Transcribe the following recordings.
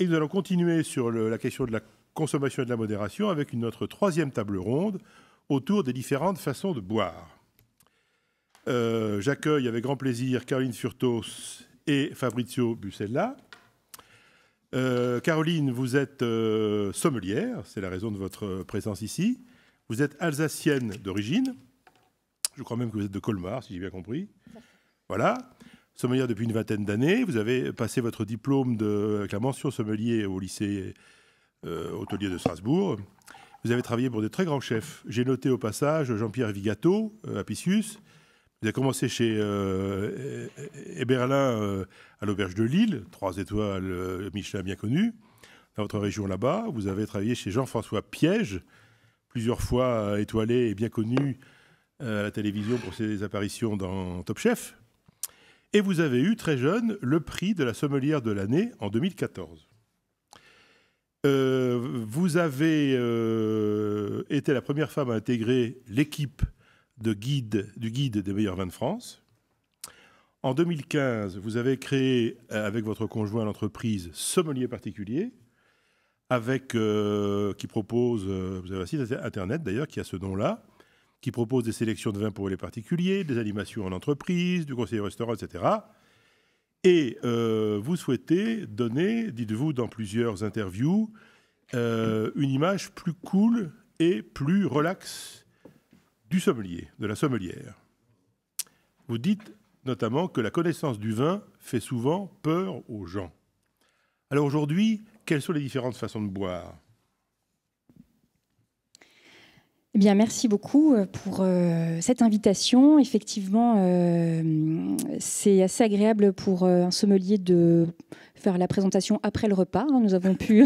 Et nous allons continuer sur la question de la consommation et de la modération avec notre troisième table ronde autour des différentes façons de boire. Euh, j'accueille avec grand plaisir Caroline Furtos et Fabrizio Bussella. Euh, Caroline, vous êtes euh, sommelière, c'est la raison de votre présence ici. Vous êtes alsacienne d'origine. Je crois même que vous êtes de Colmar, si j'ai bien compris. Voilà. Sommelier depuis une vingtaine d'années. Vous avez passé votre diplôme de, avec la mention sommelier au lycée euh, hôtelier de Strasbourg. Vous avez travaillé pour de très grands chefs. J'ai noté au passage Jean-Pierre Vigato euh, Apicius. à Vous avez commencé chez Eberlin euh, à l'auberge de Lille, trois étoiles Michelin bien connu, dans votre région là-bas. Vous avez travaillé chez Jean-François Piège, plusieurs fois étoilé et bien connu à la télévision pour ses apparitions dans Top Chef, et vous avez eu très jeune le prix de la sommelière de l'année en 2014. Euh, vous avez euh, été la première femme à intégrer l'équipe de guide, du guide des meilleurs vins de France. En 2015, vous avez créé euh, avec votre conjoint l'entreprise Sommelier Particulier, avec, qui propose, vous avez un site internet d'ailleurs qui a ce nom-là, qui propose des sélections de vins pour les particuliers, des animations en entreprise, du conseiller restaurant, etc. Et euh, vous souhaitez donner, dites-vous dans plusieurs interviews, euh, une image plus cool et plus relaxe du sommelier, de la sommelière. Vous dites notamment que la connaissance du vin fait souvent peur aux gens. Alors aujourd'hui, quelles sont les différentes façons de boire eh merci beaucoup euh, pour euh, cette invitation. Effectivement, euh, c'est assez agréable pour un sommelier de faire la présentation après le repas. Hein. Nous avons pu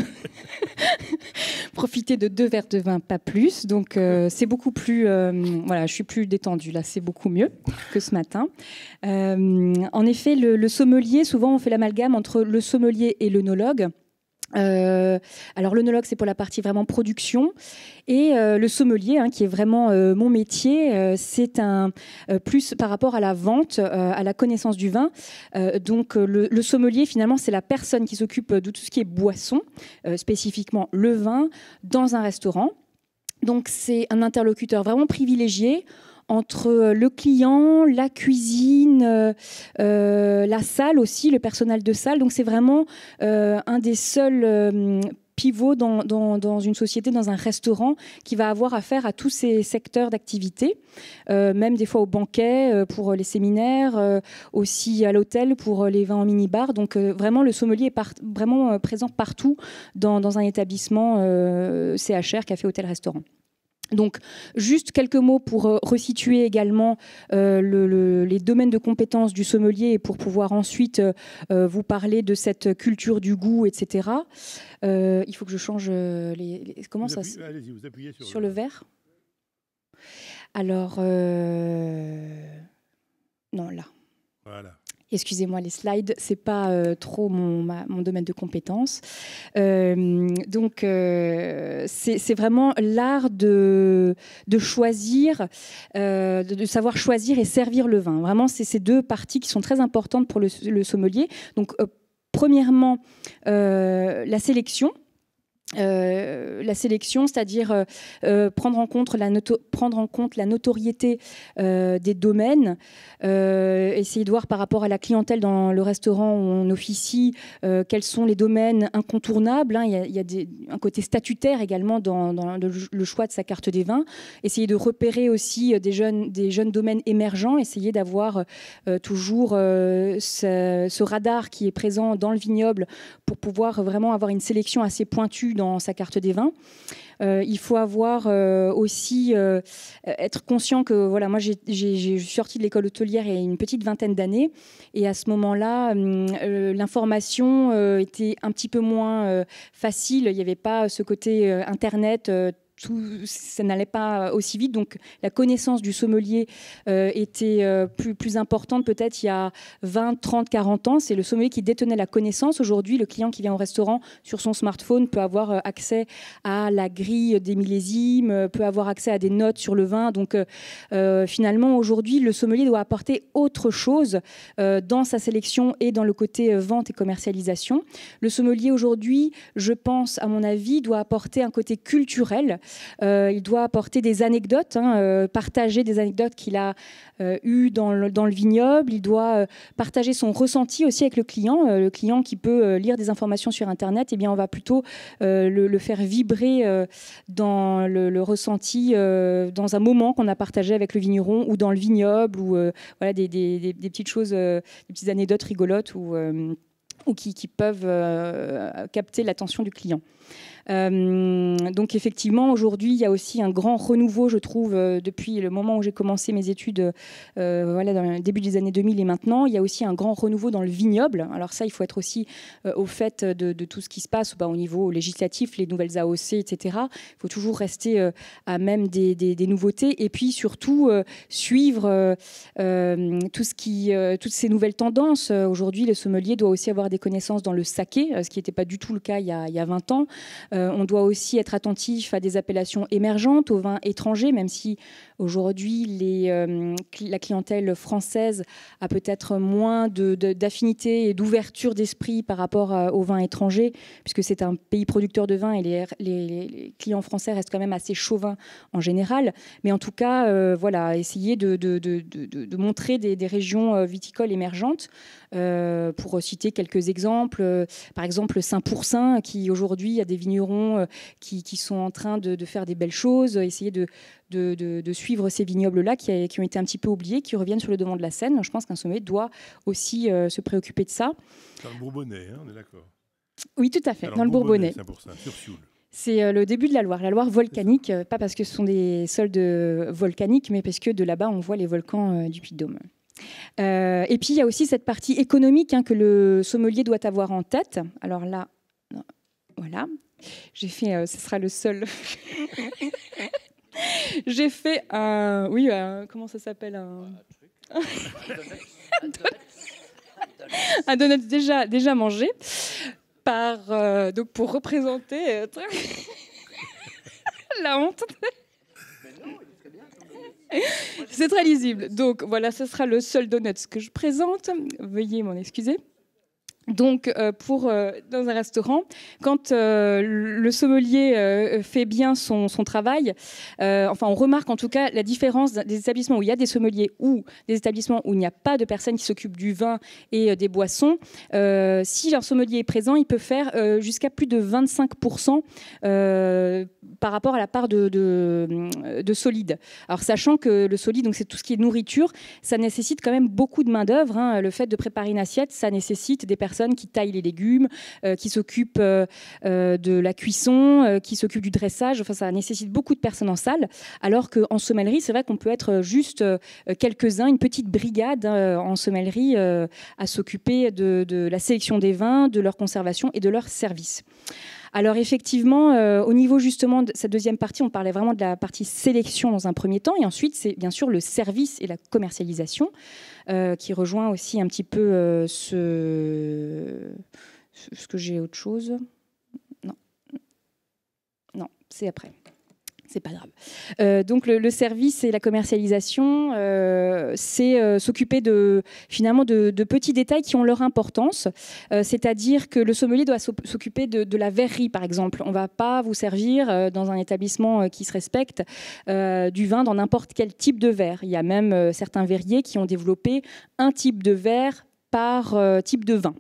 profiter de deux verres de vin, pas plus. Donc, c'est beaucoup plus. voilà, je suis plus détendue là. C'est beaucoup mieux que ce matin. en effet, le, le, sommelier, souvent, on fait l'amalgame entre le sommelier et l'œnologue. Euh, alors l'onologue, c'est pour la partie vraiment production. Et euh, le sommelier, hein, qui est vraiment euh, mon métier, c'est un plus par rapport à la vente, à la connaissance du vin. donc le, le, sommelier, finalement, c'est la personne qui s'occupe de tout ce qui est boisson, spécifiquement le vin, dans un restaurant. Donc c'est un interlocuteur vraiment privilégié entre euh, le client, la cuisine, euh, euh, la salle aussi, le personnel de salle. Donc c'est vraiment un des seuls pivots dans, une société, dans un restaurant, qui va avoir affaire à tous ces secteurs d'activité, même des fois au banquet pour les séminaires, aussi à l'hôtel pour les vins en mini-bar. Donc vraiment, le sommelier est vraiment présent partout dans, dans un établissement CHR, café, hôtel, restaurant. Donc, juste quelques mots pour euh, resituer également euh, les domaines de compétences du sommelier et pour pouvoir ensuite euh, vous parler de cette culture du goût, etc. il faut que je change les, Comment ça se... sur, le, le verre. Alors. Non, là. Voilà. Excusez-moi, les slides, c'est pas euh, trop mon, domaine de compétence. Euh, donc, euh, c'est vraiment l'art de, choisir, de, savoir choisir et servir le vin. Vraiment, c'est ces deux parties qui sont très importantes pour le sommelier. Donc, premièrement, la sélection euh, la sélection, c'est-à-dire euh, euh, prendre, en compte la prendre en compte la notoriété des domaines, essayer de voir par rapport à la clientèle dans le restaurant où on officie, quels sont les domaines incontournables. Hein. Il y a, un côté statutaire également dans, le, choix de sa carte des vins. Essayer de repérer aussi des jeunes, des jeunes domaines émergents, essayer d'avoir toujours ce, ce radar qui est présent dans le vignoble pour pouvoir vraiment avoir une sélection assez pointue sa carte des vins. Euh, il faut avoir euh, aussi euh, être conscient que voilà, moi j'ai, sorti je de l'école hôtelière il y a une petite vingtaine d'années et à ce moment-là, hum, l'information était un petit peu moins facile. Il n'y avait pas ce côté internet ça n'allait pas aussi vite. Donc la connaissance du sommelier euh, était euh, plus, plus importante peut-être il y a 20, 30, 40 ans. C'est le sommelier qui détenait la connaissance. Aujourd'hui, le client qui vient au restaurant sur son smartphone peut avoir euh, accès à la grille des millésimes, peut avoir accès à des notes sur le vin. Donc finalement, aujourd'hui, le sommelier doit apporter autre chose dans sa sélection et dans le côté vente et commercialisation. Le sommelier aujourd'hui, je pense, à mon avis, doit apporter un côté culturel euh, il doit apporter des anecdotes, hein, euh, partager des anecdotes qu'il a euh, eues dans le, vignoble. Il doit partager son ressenti aussi avec le client. le client qui peut lire des informations sur Internet, eh bien, on va plutôt le, faire vibrer dans le, ressenti, dans un moment qu'on a partagé avec le vigneron ou dans le vignoble, ou voilà, des, petites choses, des petites anecdotes rigolotes ou qui, peuvent capter l'attention du client. Euh, donc effectivement, aujourd'hui, il y a aussi un grand renouveau, je trouve, euh, depuis le moment où j'ai commencé mes études, euh, voilà, dans le début des années 2000 et maintenant, il y a aussi un grand renouveau dans le vignoble. Alors ça, il faut être aussi au fait de, tout ce qui se passe bah, au niveau législatif, les nouvelles AOC, etc. Il faut toujours rester à même des, nouveautés et puis surtout suivre tout ce qui, toutes ces nouvelles tendances. Aujourd'hui, le sommelier doit aussi avoir des connaissances dans le saké, ce qui n'était pas du tout le cas il il y a 20 ans. Euh, on doit aussi être attentif à des appellations émergentes, aux vins étrangers, même si aujourd'hui euh, la clientèle française a peut-être moins d'affinité et d'ouverture d'esprit par rapport euh, aux vins étrangers, puisque c'est un pays producteur de vins et les, clients français restent quand même assez chauvins en général. Mais en tout cas, voilà, essayer de, montrer des régions viticoles émergentes. Euh, pour citer quelques exemples, euh, par exemple Saint-Pourçain, qui aujourd'hui a des vignerons euh, qui, sont en train de, faire des belles choses, essayer de, de, suivre ces vignobles-là qui, qui, ont été un petit peu oubliés, qui reviennent sur le devant de la scène. Je pense qu'un sommet doit aussi se préoccuper de ça. Dans le Bourbonnais, hein, on est d'accord. Oui, tout à fait, dans le Bourbonnais. C'est le début de la Loire, la Loire volcanique, pas parce que ce sont des sols volcaniques, mais parce que de là-bas, on voit les volcans du Puy-de-Dôme. Euh, et puis il y a aussi cette partie économique hein, que le sommelier doit avoir en tête. Alors là, voilà, j'ai fait, euh, ce sera le seul. j'ai fait un, oui, comment ça s'appelle un... un, un donut déjà déjà mangé par euh, pour représenter la honte. C'est très lisible. Donc voilà, ce sera le seul donut que je présente. Veuillez m'en excuser donc euh, euh, dans un restaurant, quand euh, le sommelier fait bien son, travail, enfin on remarque en tout cas la différence des établissements où il y a des sommeliers ou des établissements où il n'y a pas de personnes qui s'occupent du vin et des boissons. si leur sommelier est présent, il peut faire jusqu'à plus de 25% par rapport à la part de, solide. Alors sachant que le solide, donc c'est tout ce qui est nourriture, ça nécessite quand même beaucoup de main d'œuvre. Hein. Le fait de préparer une assiette, ça nécessite des personnes qui taillent les légumes, euh, qui s'occupent euh, euh, de la cuisson, qui s'occupent du dressage. Enfin, ça nécessite beaucoup de personnes en salle. Alors qu'en sommellerie, c'est vrai qu'on peut être juste quelques-uns, une petite brigade en sommellerie à s'occuper de, de la sélection des vins, de leur conservation et de leur service. Alors effectivement, euh, au niveau justement de cette deuxième partie, on parlait vraiment de la partie sélection dans un premier temps, et ensuite c'est bien sûr le service et la commercialisation euh, qui rejoint aussi un petit peu euh, ce. Est-ce que j'ai autre chose Non. Non, c'est après c'est pas grave. Euh, donc le, service et la commercialisation, euh, c'est euh, s'occuper de finalement de, petits détails qui ont leur importance. C'est-à-dire que le sommelier doit s'occuper de, de, la verrerie, par exemple. On va pas vous servir dans un établissement qui se respecte du vin dans n'importe quel type de verre. Il y a même certains verriers qui ont développé un type de verre par euh, type de vin.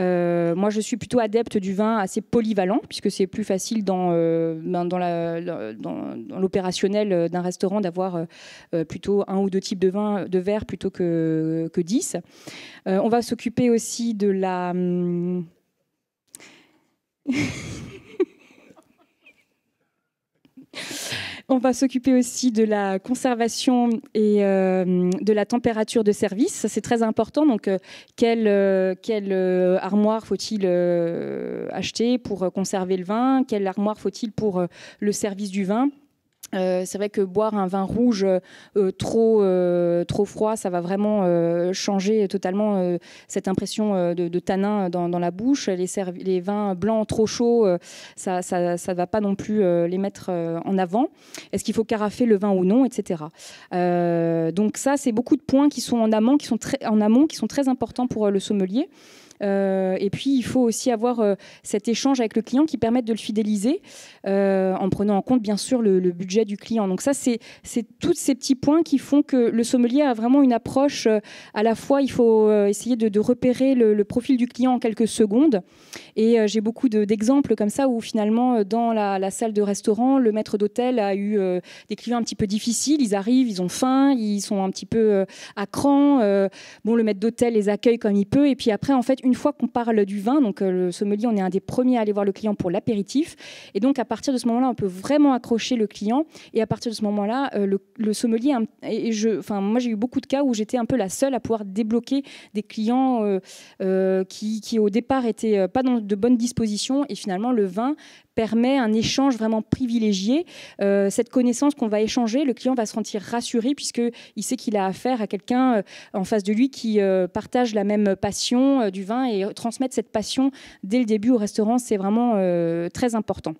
Euh, moi, je suis plutôt adepte du vin assez polyvalent, puisque c'est plus facile dans, euh, ben, dans l'opérationnel d'un restaurant d'avoir plutôt un ou deux types de vin de verre plutôt que, que dix. on va s'occuper aussi de la... Hum, On va s'occuper aussi de la conservation et euh, de la température de service. C'est très important. Donc, euh, quelle euh, armoire faut-il acheter pour conserver le vin Quelle armoire faut-il pour le service du vin euh, c'est vrai que boire un vin rouge euh, trop, euh, trop froid, ça va vraiment changer totalement cette impression de, de, tanin dans, dans la bouche. Les, les, vins blancs trop chauds, ça ne ça, ça va pas non plus les mettre en avant. Est-ce qu'il faut carafer le vin ou non, etc. donc ça, c'est beaucoup de points qui sont en amont, qui sont très, en amont, qui sont très importants pour le sommelier. Euh, et puis, il faut aussi avoir euh, cet échange avec le client qui permette de le fidéliser euh, en prenant en compte, bien sûr, le, budget du client. Donc ça, c'est tous ces petits points qui font que le sommelier a vraiment une approche à la fois, il faut essayer de, repérer le, profil du client en quelques secondes. Et j'ai beaucoup d'exemples comme ça où finalement, dans la, la, salle de restaurant, le maître d'hôtel a eu des clients un petit peu difficiles. Ils arrivent, ils ont faim, ils sont un petit peu à cran. bon, le maître d'hôtel les accueille comme il peut. Et puis après, en fait, une une fois qu'on parle du vin, donc euh, le sommelier, on est un des premiers à aller voir le client pour l'apéritif. Et donc, à partir de ce moment-là, on peut vraiment accrocher le client. Et à partir de ce moment-là, euh, le, sommelier, et je, enfin, moi, j'ai eu beaucoup de cas où j'étais un peu la seule à pouvoir débloquer des clients euh, qui, au départ, n'étaient pas dans de bonnes dispositions. Et finalement, le vin permet un échange vraiment privilégié. Euh, cette connaissance qu'on va échanger, le client va se sentir rassuré puisqu'il sait qu'il a affaire à quelqu'un euh, en face de lui qui euh, partage la même passion du vin et transmettre cette passion dès le début au restaurant, c'est vraiment très important.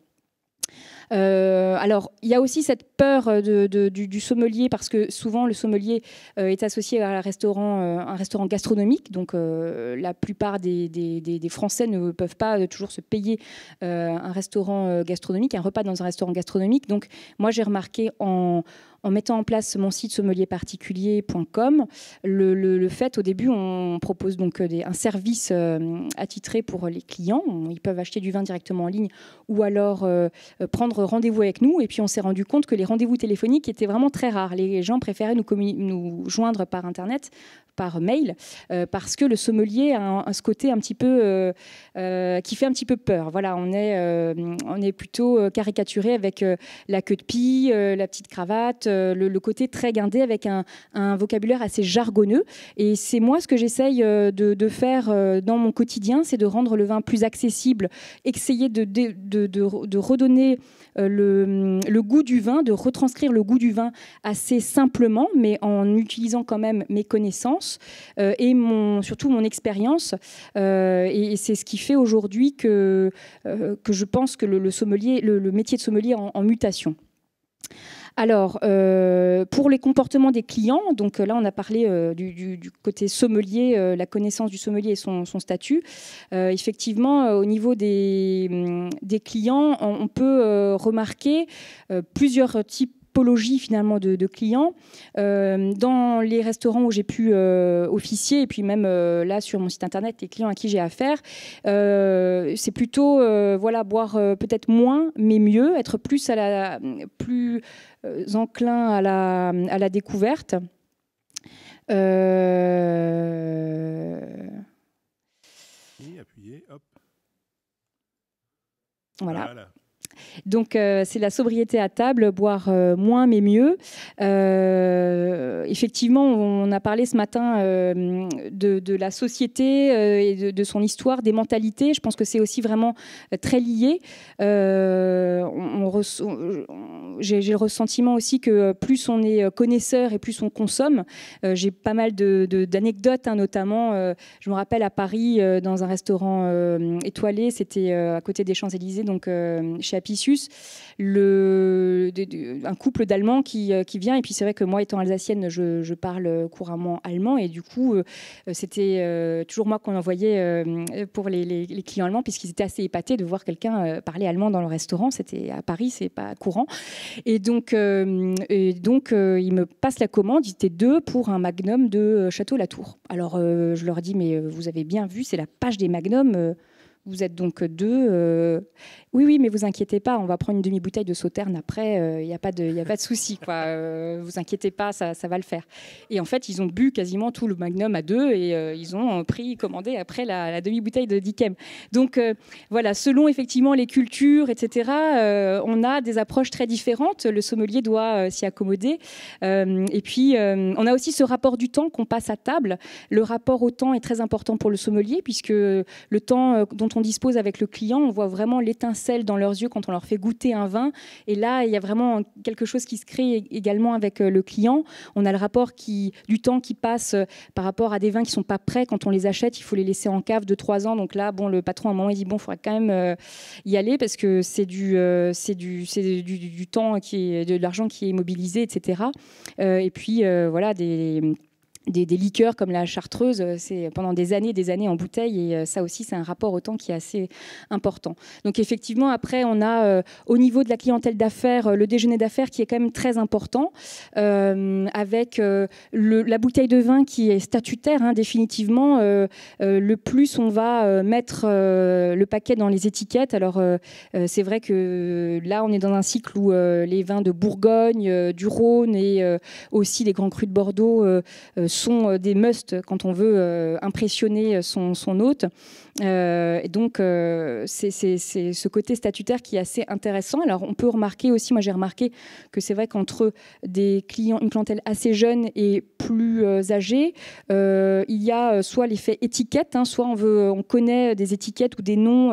Euh, alors, il y a aussi cette peur euh, du, sommelier, parce que souvent, le sommelier euh, est associé à un restaurant, gastronomique. Donc, la plupart des, des, Français ne peuvent pas toujours se payer un restaurant gastronomique, un repas dans un restaurant gastronomique. Donc, moi, j'ai remarqué en, en mettant en place mon site sommelierparticulier.com, le, le, fait, au début, on propose donc euh, un service euh, attitré pour les clients. Ils peuvent acheter du vin directement en ligne ou alors euh, prendre rendez-vous avec nous. Et puis, on s'est rendu compte que les rendez-vous téléphoniques étaient vraiment très rares. Les gens préféraient nous, joindre par Internet, par mail, parce que le sommelier a, ce côté un petit peu qui fait un petit peu peur. Voilà, on est, on est plutôt caricaturé avec la queue de pie, la petite cravate euh, le, côté très guindé avec un, vocabulaire assez jargonneux. Et c'est moi ce que j'essaye euh, de, faire euh, dans mon quotidien, c'est de rendre le vin plus accessible, essayer de, de, redonner le, goût du vin, de retranscrire le goût du vin assez simplement, mais en utilisant quand même mes connaissances et mon, surtout mon expérience. et, c'est ce qui fait aujourd'hui que, que je pense que le, sommelier, le, métier de sommelier en, en mutation. Alors, euh, pour les comportements des clients, donc euh, là, on a parlé euh, du, côté sommelier, la connaissance du sommelier et son, statut. effectivement, au niveau des, hum, clients, on peut remarquer plusieurs types typologie finalement de, clients. Euh, dans les restaurants où j'ai pu euh, officier, et puis même euh, là sur mon site internet, les clients à qui j'ai affaire, c'est plutôt voilà, boire peut-être moins, mais mieux, être plus, à la, plus enclin à la, à la découverte. voilà. Donc euh, c'est la sobriété à table, boire euh, moins mais mieux. Euh, effectivement, on a parlé ce matin de, la société et de, son histoire, des mentalités. Je pense que c'est aussi vraiment très lié. j'ai le ressentiment aussi que plus on est connaisseur et plus on consomme. j'ai pas mal d'anecdotes, hein, notamment, je me rappelle à Paris, dans un restaurant étoilé, c'était à côté des Champs-Élysées, donc chez le, un couple d'Allemands euh, qui, vient. Et puis c'est vrai que moi, étant alsacienne, je, parle couramment allemand. Et du coup, euh, c'était euh, toujours moi qu'on envoyait pour les, clients allemands, puisqu'ils étaient assez épatés de voir quelqu'un parler allemand dans le restaurant. C'était à Paris, c'est pas courant. Et donc, donc ils me passent la commande. Ils étaient deux pour un magnum de Château-Latour. Alors, je leur dis, mais vous avez bien vu, c'est la page des magnums. Vous êtes donc deux. Oui, oui, mais vous inquiétez pas, on va prendre une demi-bouteille de sauterne après, il euh, n'y a pas de, a pas de souci, quoi. Euh, vous inquiétez pas, ça, va le faire. Et en fait, ils ont bu quasiment tout le magnum à deux et euh, ils ont pris, commandé après la, la demi-bouteille de Dickem. Donc voilà, selon effectivement les cultures, etc., on a des approches très différentes. Le sommelier doit s'y accommoder. et puis, on a aussi ce rapport du temps qu'on passe à table. Le rapport au temps est très important pour le sommelier puisque le temps dont on dispose avec le client, on voit vraiment l'étincelle étincelle dans leurs yeux quand on leur fait goûter un vin. Et là, il y a vraiment quelque chose qui se crée également avec euh, le client. On a le rapport qui, du temps qui passe euh, par rapport à des vins qui sont pas prêts quand on les achète. Il faut les laisser en cave de 3 ans. Donc là, bon, le patron à un moment il dit bon, il faudrait quand même euh, y aller parce que c'est du, du, du, du, temps qui est de l'argent qui est immobilisé, etc. et puis voilà des des, liqueurs comme la chartreuse, euh, c'est pendant des années, des années en bouteille, et euh, ça aussi, c'est un rapport au temps qui est assez important. Donc effectivement, après, on a euh, au niveau de la clientèle d'affaires, le déjeuner d'affaires qui est quand même très important, avec la bouteille de vin qui est statutaire, hein, définitivement. le plus on va mettre le paquet dans les étiquettes. Alors c'est vrai que là, on est dans un cycle où les vins de Bourgogne, du Rhône et aussi les grands crus de Bordeaux sont sont euh, des must quand on veut euh, impressionner euh, son, son hôte. Euh, et donc, euh, c'est ce côté statutaire qui est assez intéressant. Alors, on peut remarquer aussi, moi j'ai remarqué que c'est vrai qu'entre des clients, une clientèle assez jeune et plus euh, âgée, il y a soit l'effet étiquette, hein, soit on, veut, on connaît des étiquettes ou des noms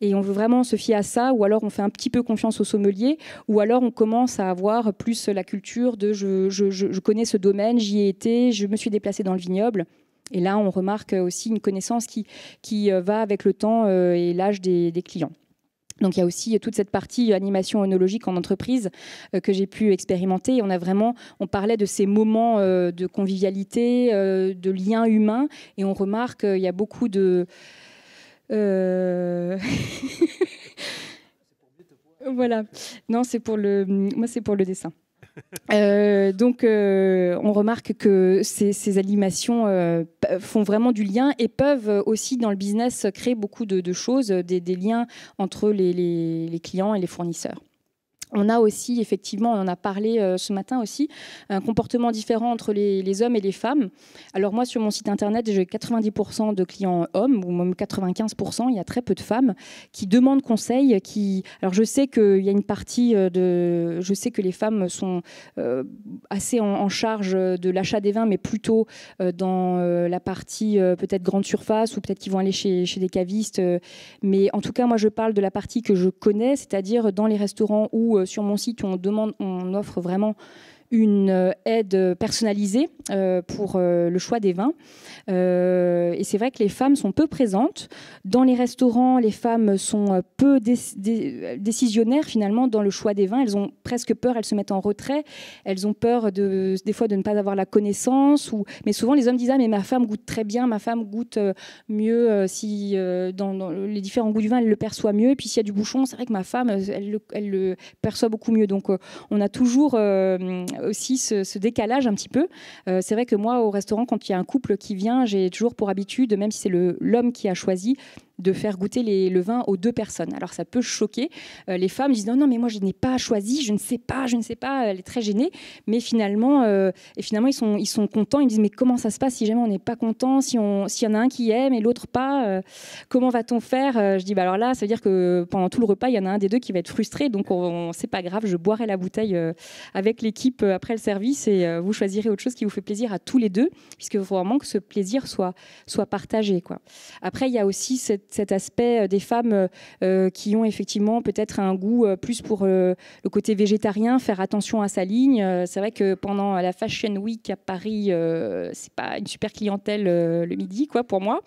et on veut vraiment se fier à ça, ou alors on fait un petit peu confiance au sommelier, ou alors on commence à avoir plus la culture de je, je connais ce domaine, j'y ai été, je me suis déplacé dans le vignoble. Et là, on remarque aussi une connaissance qui, qui euh, va avec le temps euh, et l'âge des, clients. Donc il y a aussi toute cette partie animation onologique en entreprise euh, que j'ai pu expérimenter. on a vraiment, on parlait de ces moments de convivialité, de lien humain, et on remarque qu'il y a beaucoup de voilà. Non, c'est pour le, moi c'est pour le dessin. Euh, donc, euh, on remarque que ces, animations euh, font vraiment du lien et peuvent aussi, dans le business, créer beaucoup de, choses, des, liens entre les clients et les fournisseurs on a aussi, effectivement, on en a parlé euh, ce matin aussi, un comportement différent entre les, hommes et les femmes. Alors moi, sur mon site internet, j'ai 90% de clients hommes, ou même 95%, il y a très peu de femmes qui demandent conseil. Qui... Alors je sais qu'il y a une partie euh, de... Je sais que les femmes sont euh, assez en, charge de l'achat des vins, mais plutôt dans la partie peut-être grande surface, ou peut-être qu'ils vont aller chez, chez des cavistes. mais en tout cas, moi, je parle de la partie que je connais, c'est-à-dire dans les restaurants où sur mon site on demande, on offre vraiment une euh, aide personnalisée euh, pour euh, le choix des vins. et c'est vrai que les femmes sont peu présentes. Dans les restaurants, les femmes sont peu décisionnaires finalement dans le choix des vins. Elles ont presque peur, elles se mettent en retrait. Elles ont peur de, des fois de ne pas avoir la connaissance. Ou... Mais souvent les hommes disent Ah, mais ma femme goûte très bien, ma femme goûte mieux si dans, les différents goûts du vin, elle le perçoit mieux. Et puis s'il y a du bouchon, c'est vrai que ma femme, elle, le perçoit beaucoup mieux. Donc on a toujours aussi ce, décalage un petit peu. Euh, c'est vrai que moi, au restaurant, quand il y a un couple qui vient, j'ai toujours pour habitude, même si c'est l'homme qui a choisi, de faire goûter les, le vin aux deux personnes. Alors ça peut choquer. Euh, les femmes disent non, non, mais moi je n'ai pas choisi, je ne sais pas, je ne sais pas. Elle est très gênée. Mais finalement, euh, et finalement ils, sont, ils sont contents. Ils disent mais comment ça se passe si jamais on n'est pas content, s'il y en a un qui aime et l'autre pas, euh, comment va-t-on faire Je dis bah alors là, ça veut dire que pendant tout le repas, il y en a un des deux qui va être frustré. Donc on, c'est pas grave, je boirai la bouteille avec l'équipe après le service et vous choisirez autre chose qui vous fait plaisir à tous les deux, puisque faut vraiment que ce plaisir soit, soit partagé. Quoi. Après, il y a aussi cette cet aspect euh, des femmes euh, euh, qui ont effectivement peut-être un goût plus pour le côté végétarien, faire attention à sa ligne. C'est vrai que pendant la Fashion Week à Paris, c'est pas une super clientèle le midi, quoi, pour moi.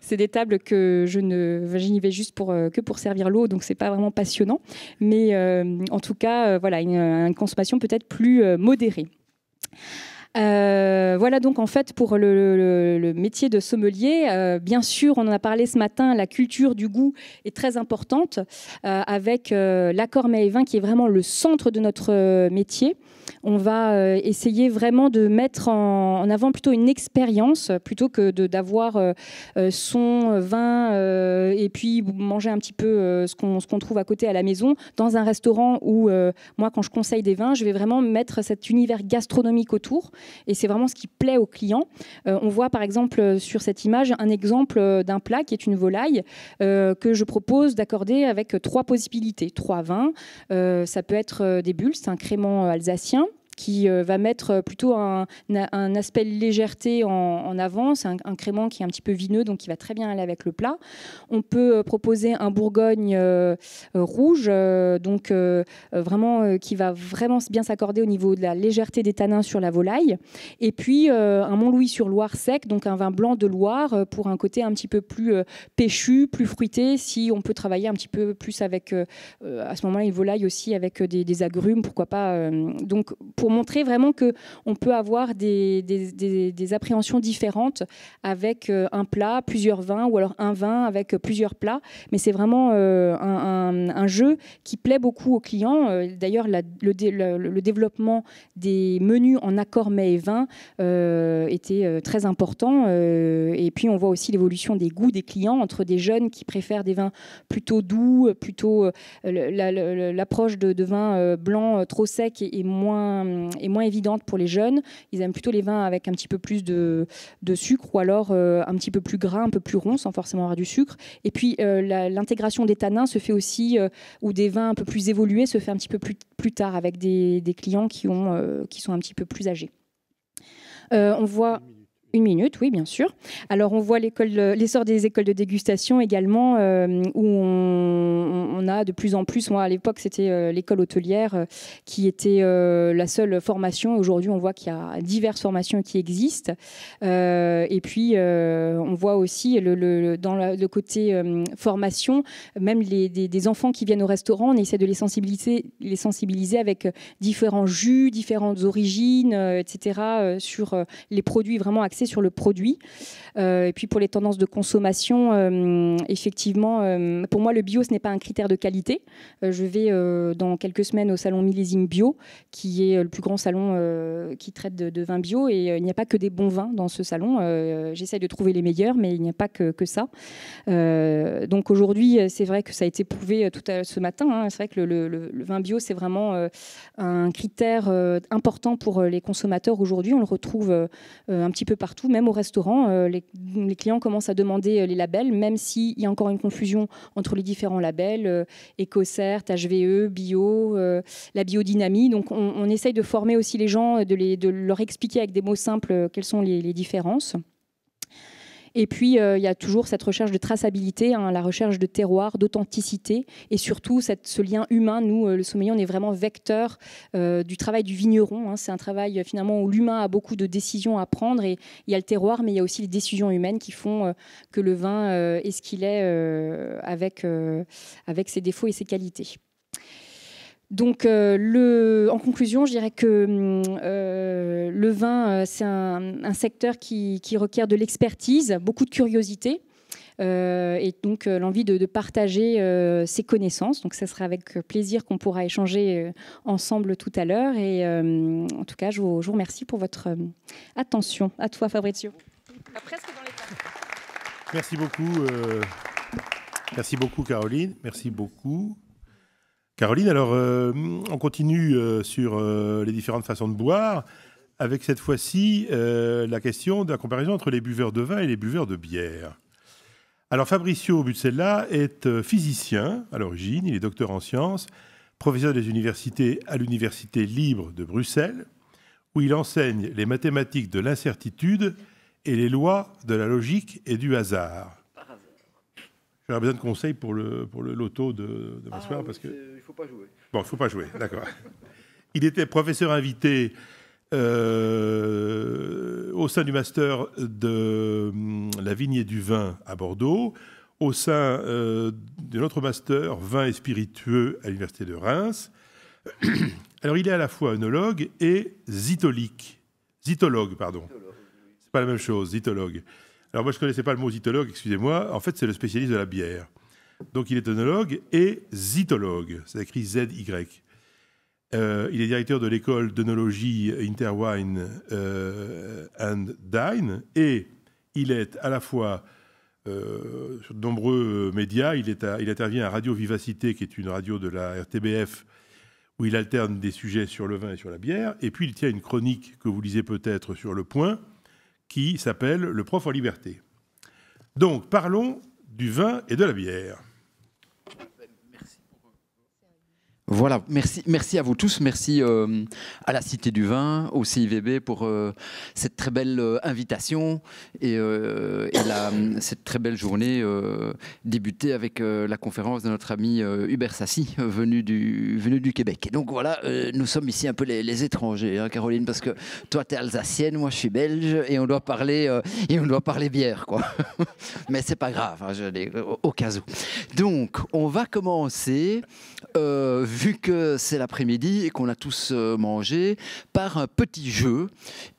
C'est des tables que je ne, n'y vais juste pour que pour servir l'eau, donc c'est pas vraiment passionnant. Mais en tout cas, voilà, une consommation peut-être plus modérée. Euh, voilà donc en fait pour le, métier de sommelier, euh, bien sûr, on en a parlé ce matin, la culture du goût est très importante euh, avec l'accord Vin, qui est vraiment le centre de notre métier on va euh, essayer vraiment de mettre en, avant plutôt une expérience plutôt que d'avoir euh, euh, son vin et puis manger un petit peu ce qu'on trouve à côté à la maison. Dans un restaurant où, moi, quand je conseille des vins, je vais vraiment mettre cet univers gastronomique autour et c'est vraiment ce qui plaît aux clients. on voit par exemple sur cette image un exemple d'un plat qui est une volaille que je propose d'accorder avec trois possibilités, trois vins. ça peut être des bulles, c'est un crément alsacien qui euh, va mettre euh, plutôt un, aspect légèreté en, en avant. C'est un, crément qui est un petit peu vineux, donc qui va très bien aller avec le plat. On peut euh, proposer un Bourgogne rouge, donc vraiment qui va vraiment bien s'accorder au niveau de la légèreté des tanins sur la volaille. Et puis un Mont-Louis sur Loire sec, donc un vin blanc de Loire pour un côté un petit peu plus péchu, plus fruité, si on peut travailler un petit peu plus avec, à ce moment-là, une volaille aussi avec des, des agrumes, pourquoi pas. donc pour montrer vraiment qu'on peut avoir des, appréhensions différentes avec euh, un plat, plusieurs vins, ou alors un vin avec euh, plusieurs plats. Mais c'est vraiment euh, un, jeu qui plaît beaucoup aux clients. D'ailleurs, le, le, développement des menus en accord mets et vins était très important. et puis, on voit aussi l'évolution des goûts des clients entre des jeunes qui préfèrent des vins plutôt doux, plutôt l'approche de, vins blancs trop secs et moins euh, est moins évidente pour les jeunes. Ils aiment plutôt les vins avec un petit peu plus de, de sucre ou alors euh, un petit peu plus gras, un peu plus rond, sans forcément avoir du sucre. Et puis euh, l'intégration des tanins se fait aussi, ou des vins un peu plus évolués se fait un petit peu plus, plus tard avec des, des clients qui, ont, qui sont un petit peu plus âgés. on voit... Une minute, oui, bien sûr. Alors, on voit l'essor des écoles de dégustation également, euh, où on, a de plus en plus. Moi, à l'époque, c'était euh, l'école hôtelière euh, qui était la seule formation. Aujourd'hui, on voit qu'il y a diverses formations qui existent. et puis, on voit aussi le, dans le côté formation, même les, des, enfants qui viennent au restaurant, on essaie de les sensibiliser, les sensibiliser avec différents jus, différentes origines, etc., sur les produits vraiment accessibles sur le produit. Euh, et puis pour les tendances de consommation, euh, effectivement, euh, pour moi, le bio, ce n'est pas un critère de qualité. je vais dans quelques semaines au salon Millésime Bio, qui est le plus grand salon qui traite de, de vins bio. Et il n'y a pas que des bons vins dans ce salon. j'essaye de trouver les meilleurs, mais il n'y a pas que, ça. donc aujourd'hui, c'est vrai que ça a été prouvé tout à, ce matin. Hein. C'est vrai que le, le vin bio, c'est vraiment un critère important pour les consommateurs aujourd'hui. On le retrouve un petit peu partout partout, même au restaurant. Euh, les, clients commencent à demander euh, les labels, même s'il y a encore une confusion entre les différents labels, EcoCert, euh, HVE, bio, la biodynamie. Donc on, essaye de former aussi les gens, de, leur expliquer avec des mots simples quelles sont les différences. Et puis, euh, il y a toujours cette recherche de traçabilité, hein, la recherche de terroir, d'authenticité, et surtout ce lien humain. Nous, euh, le sommeil, on est vraiment vecteur euh, du travail du vigneron. Hein. C'est un travail finalement où l'humain a beaucoup de décisions à prendre, et il y a le terroir, mais il y a aussi les décisions humaines qui font que le vin est ce qu'il est avec ses défauts et ses qualités. Donc, euh, en conclusion, je dirais que hum, euh, le vin, euh, c'est un, secteur qui, requiert de l'expertise, beaucoup de curiosité. et donc l'envie de, partager ses connaissances. Donc ce sera avec plaisir qu'on pourra échanger ensemble tout à l'heure. Et en tout cas, je vous, je vous, remercie pour votre attention. À toi, Fabrizio. Merci beaucoup. merci beaucoup, Caroline. Merci beaucoup. Caroline, alors euh, on continue euh, sur euh, les différentes façons de boire, avec cette fois-ci la question de la comparaison entre les buveurs de vin et les buveurs de bière. Alors Fabricio Butzella est physicien à l'origine, il est docteur en sciences, professeur des universités à l'Université libre de Bruxelles, où il enseigne les mathématiques de l'incertitude et les lois de la logique et du hasard. J'aurais besoin de conseils pour le, le loto de, de ah parce que... Bon, il faut pas jouer, d'accord. il était professeur invité euh, au sein du master de hum, la vigne et du vin à Bordeaux, au sein euh, de notre master vin et spiritueux à l'université de Reims. Alors, il est à la fois œnologue et zitolique. Zitologue, pardon. C'est pas la même chose, zitologue. Alors, moi, je connaissais pas le mot zitologue. excusez-moi. En fait, c'est le spécialiste de la bière. Donc il est œnologue et zytologue, c'est écrit ZY. Euh, il est directeur de l'école d'œnologie Interwine euh, and Dine et il est à la fois euh, sur de nombreux médias, il, il intervient à Radio Vivacité qui est une radio de la RTBF où il alterne des sujets sur le vin et sur la bière et puis il tient une chronique que vous lisez peut-être sur le point qui s'appelle Le prof en liberté. Donc parlons du vin et de la bière. Voilà, merci, merci à vous tous, merci euh, à la Cité du Vin, au CIVB pour euh, cette très belle euh, invitation et, cette très belle journée débutée avec la conférence de notre ami Hubert Sassi, venu, du, venu du Québec. Et donc voilà, nous sommes ici un peu les, étrangers, hein, Caroline, parce que toi tu es alsacienne, moi je suis belge et on doit parler, et on doit parler bière, quoi. Mais c'est pas grave, hein, je, au, cas où. Donc, on va commencer vu que c'est l'après-midi et qu'on a tous euh, mangé, par un petit jeu.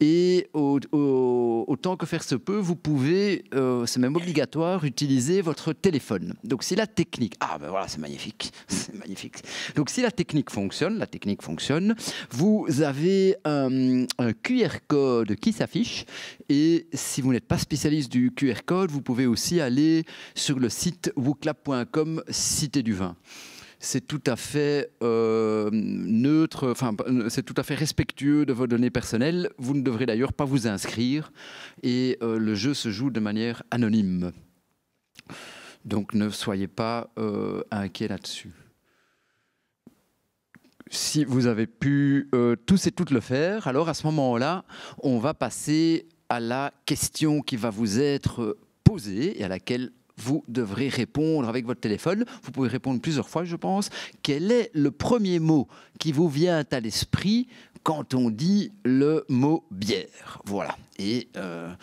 Et autant que faire se peut, vous pouvez, euh, c'est même obligatoire, utiliser votre téléphone. Donc si la technique, ah ben voilà, c'est magnifique, c'est magnifique. Donc si la technique fonctionne, la technique fonctionne, vous avez un, QR code qui s'affiche. Et si vous n'êtes pas spécialiste du QR code, vous pouvez aussi aller sur le site wooklab.com, cité du vin c'est tout à fait euh, neutre, enfin, euh, c'est tout à fait respectueux de vos données personnelles. Vous ne devrez d'ailleurs pas vous inscrire et euh, le jeu se joue de manière anonyme. Donc ne soyez pas euh, inquiets là-dessus. Si vous avez pu tous et toutes le faire, alors à ce moment-là, on va passer à la question qui va vous être posée et à laquelle vous devrez répondre avec votre téléphone. Vous pouvez répondre plusieurs fois, je pense. Quel est le premier mot qui vous vient à l'esprit quand on dit le mot bière Voilà. Et euh,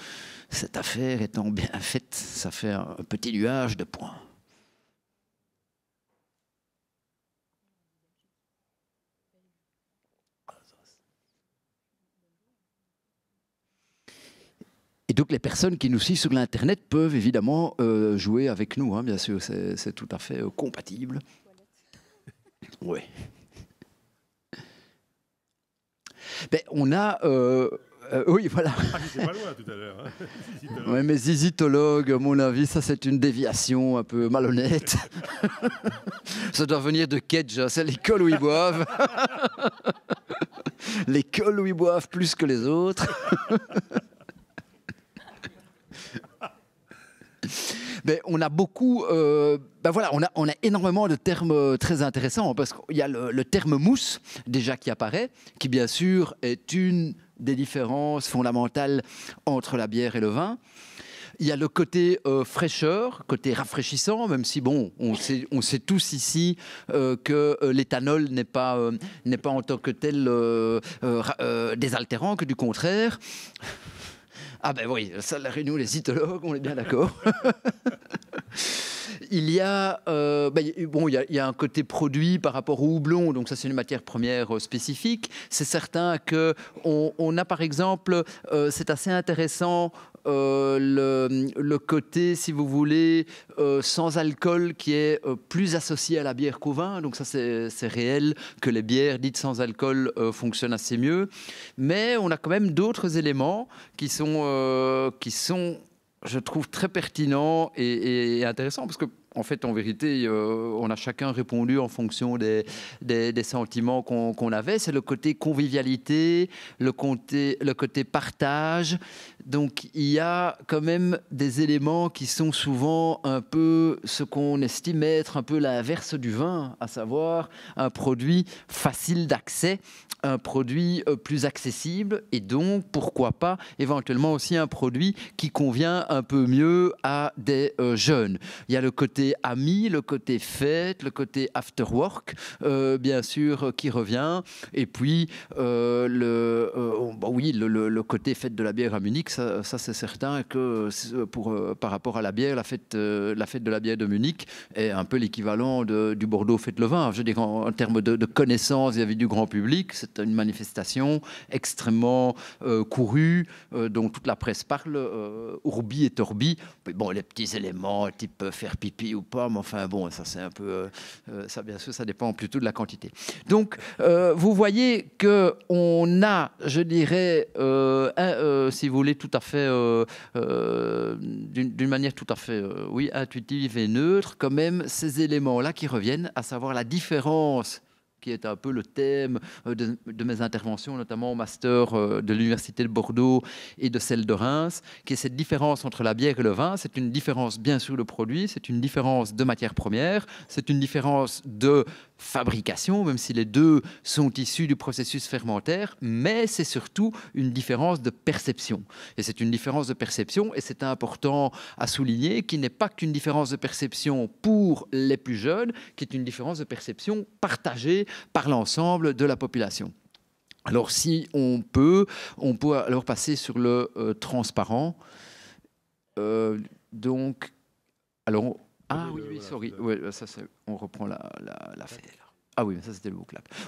cette affaire étant bien faite, ça fait un petit nuage de points. Et donc les personnes qui nous suivent sur l'Internet peuvent évidemment euh, jouer avec nous, hein, bien sûr, c'est tout à fait euh, compatible. Oui. Ben, on a... Euh, oui, voilà. Ah, pas loin tout à l'heure. Hein. mais zizitologue, à mon avis, ça c'est une déviation un peu malhonnête. ça doit venir de Kedge, c'est l'école où ils boivent. l'école où ils boivent plus que les autres. Ben, on a beaucoup, euh, ben voilà, on a, on a énormément de termes euh, très intéressants hein, parce qu'il y a le, terme mousse déjà qui apparaît, qui bien sûr est une des différences fondamentales entre la bière et le vin. Il y a le côté euh, fraîcheur, côté rafraîchissant, même si bon, on sait, on sait tous ici que l'éthanol n'est pas, n'est pas en tant que tel désaltérant, que du contraire. Ah ben oui, ça, la réunion, les itologues, on est bien d'accord. Euh, ben, il y a, bon, il y a, un côté produit par rapport au houblon, donc ça c'est une matière première euh, spécifique. C'est certain que on, a par exemple, euh, c'est assez intéressant euh, le, côté, si vous voulez, euh, sans alcool qui est euh, plus associé à la bière qu'au vin. Donc ça, c'est réel que les bières dites sans alcool fonctionnent assez mieux. Mais on a quand même d'autres éléments qui sont, qui sont, je trouve, très pertinents et, et intéressants parce que en fait, en vérité, euh, on a chacun répondu en fonction des, des, sentiments qu'on avait. C'est le côté convivialité, le côté, le côté partage. Donc, il y a quand même des éléments qui sont souvent un peu ce qu'on estime être un peu l'inverse du vin, à savoir un produit facile d'accès, un produit euh, plus accessible, et donc, pourquoi pas, éventuellement aussi un produit qui convient un peu mieux à des euh, jeunes. Il y a le côté amis, ami, le côté fête, le côté after work, euh, bien sûr, euh, qui revient. Et puis, euh, le, oh, bah oui, le, côté fête de la bière à Munich, ça, c'est certain que pour, par rapport à la bière, la fête, la fête de la bière de Munich est un peu l'équivalent du Bordeaux Fête le vin. Je veux dire, en, termes de, connaissances il y avait du grand public, c'est une manifestation extrêmement courue, dont toute la presse parle, Urbi et Torbi. bon, les petits éléments, type faire pipi ou pas, mais enfin bon, ça c'est un peu, euh, euh, ça bien sûr, ça dépend plutôt de la quantité. Donc euh, vous voyez que on a, je dirais, si vous voulez, tout à fait, d'une manière tout à fait, oui, intuitive et neutre, quand même ces éléments-là qui reviennent, à savoir la différence qui est un peu le thème euh, de, mes interventions, notamment au master euh, de l'Université de Bordeaux et de celle de Reims, qui est cette différence entre la bière et le vin. C'est une différence, bien sûr, de produit, c'est une différence de matière première, c'est une différence de fabrication, même si les deux sont issus du processus fermentaire, mais c'est surtout une différence de perception. Et c'est une différence de perception, et c'est important à souligner, qui n'est pas qu'une différence de perception pour les plus jeunes, qui est une différence de perception partagée par l'ensemble de la population. Alors si on peut, on peut alors passer sur le euh, transparent. Euh, donc, alors, ah oui, oui, sorry, on reprend la, la, la fête. Ah oui, ça c'était le